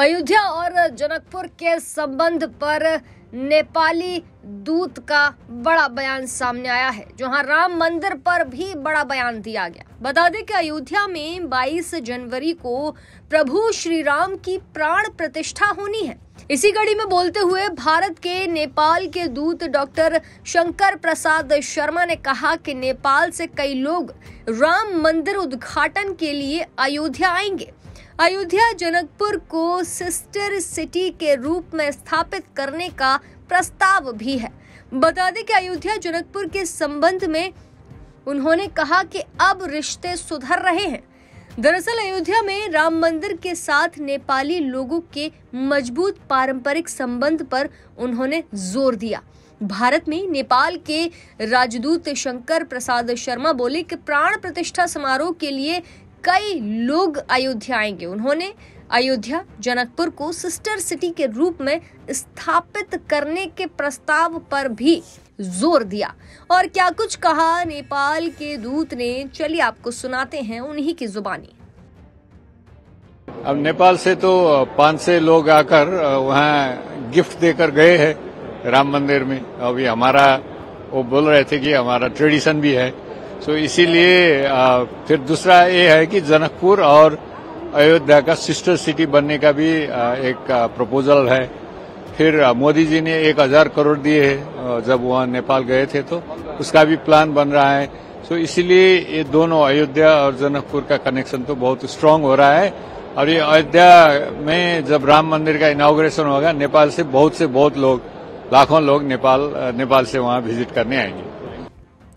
अयोध्या और जनकपुर के संबंध पर नेपाली दूत का बड़ा बयान सामने आया है जहां राम मंदिर पर भी बड़ा बयान दिया गया बता दें कि अयोध्या में 22 जनवरी को प्रभु श्री राम की प्राण प्रतिष्ठा होनी है इसी कड़ी में बोलते हुए भारत के नेपाल के दूत डॉक्टर शंकर प्रसाद शर्मा ने कहा कि नेपाल से कई लोग राम मंदिर उद्घाटन के लिए अयोध्या आएंगे अयोध्या जनकपुर को सिस्टर सिटी के रूप में स्थापित करने का प्रस्ताव भी है बता दें कि अयोध्या जनकपुर के संबंध में उन्होंने कहा कि अब रिश्ते सुधर रहे हैं दरअसल अयोध्या में राम मंदिर के साथ नेपाली लोगों के मजबूत पारंपरिक संबंध पर उन्होंने जोर दिया भारत में नेपाल के राजदूत शंकर प्रसाद शर्मा बोले कि प्राण प्रतिष्ठा समारोह के लिए कई लोग अयोध्या आएंगे उन्होंने अयोध्या जनकपुर को सिस्टर सिटी के रूप में स्थापित करने के प्रस्ताव पर भी जोर दिया और क्या कुछ कहा नेपाल के दूत ने चलिए आपको सुनाते हैं उन्हीं की जुबानी अब नेपाल से तो पांच सौ लोग आकर वहाँ गिफ्ट देकर गए हैं राम मंदिर में अभी हमारा वो बोल रहे थे कि हमारा ट्रेडिशन भी है सो इसीलिए फिर दूसरा ये है कि जनकपुर और अयोध्या का सिस्टर सिटी बनने का भी एक प्रपोजल है फिर मोदी जी ने एक हजार करोड़ दिए है जब वहां नेपाल गए थे तो उसका भी प्लान बन रहा है सो इसीलिए ये दोनों अयोध्या और जनकपुर का कनेक्शन तो बहुत स्ट्रांग हो रहा है और ये अयोध्या में जब राम मंदिर का इनाग्रेशन होगा नेपाल से बहुत से बहुत लोग लाखों लोग नेपाल नेपाल से वहां विजिट करने आएंगे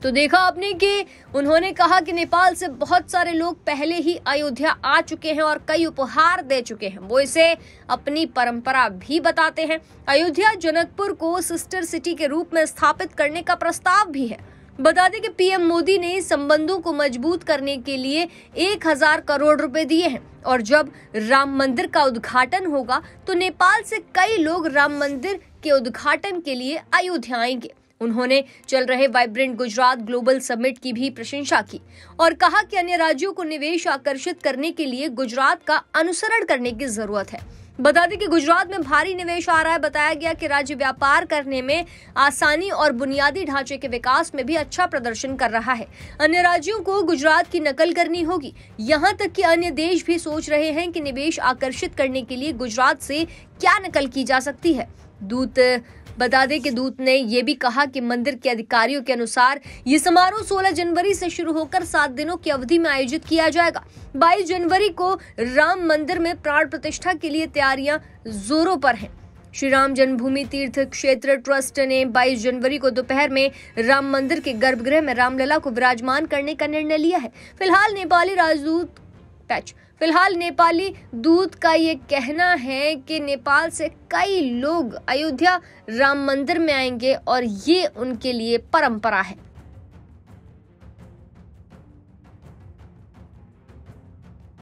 तो देखा आपने कि उन्होंने कहा कि नेपाल से बहुत सारे लोग पहले ही अयोध्या आ चुके हैं और कई उपहार दे चुके हैं वो इसे अपनी परंपरा भी बताते हैं अयोध्या जनकपुर को सिस्टर सिटी के रूप में स्थापित करने का प्रस्ताव भी है बता दें कि पीएम मोदी ने संबंधों को मजबूत करने के लिए एक हजार करोड़ रुपए दिए हैं और जब राम मंदिर का उद्घाटन होगा तो नेपाल से कई लोग राम मंदिर के उद्घाटन के लिए अयोध्या आएंगे उन्होंने चल रहे वाइब्रेंट गुजरात ग्लोबल समिट की भी प्रशंसा की और कहा कि अन्य राज्यों को निवेश आकर्षित करने के लिए गुजरात का अनुसरण करने की जरूरत है बता दें कि गुजरात में भारी निवेश आ रहा है बताया गया कि राज्य व्यापार करने में आसानी और बुनियादी ढांचे के विकास में भी अच्छा प्रदर्शन कर रहा है अन्य राज्यों को गुजरात की नकल करनी होगी यहां तक कि अन्य देश भी सोच रहे हैं कि निवेश आकर्षित करने के लिए गुजरात से क्या नकल की जा सकती है दूत बता दें कि दूत ने यह भी कहा कि मंदिर के अधिकारियों के अनुसार ये समारोह 16 जनवरी से शुरू होकर सात दिनों की अवधि में आयोजित किया जाएगा 22 जनवरी को राम मंदिर में प्राण प्रतिष्ठा के लिए तैयारियां जोरों पर हैं श्री राम जन्मभूमि तीर्थ क्षेत्र ट्रस्ट ने 22 जनवरी को दोपहर में राम मंदिर के गर्भगृह में रामलला को विराजमान करने का निर्णय लिया है फिलहाल नेपाली राजदूत पैच फिलहाल नेपाली दूत का ये कहना है कि नेपाल से कई लोग अयोध्या राम मंदिर में आएंगे और ये उनके लिए परंपरा है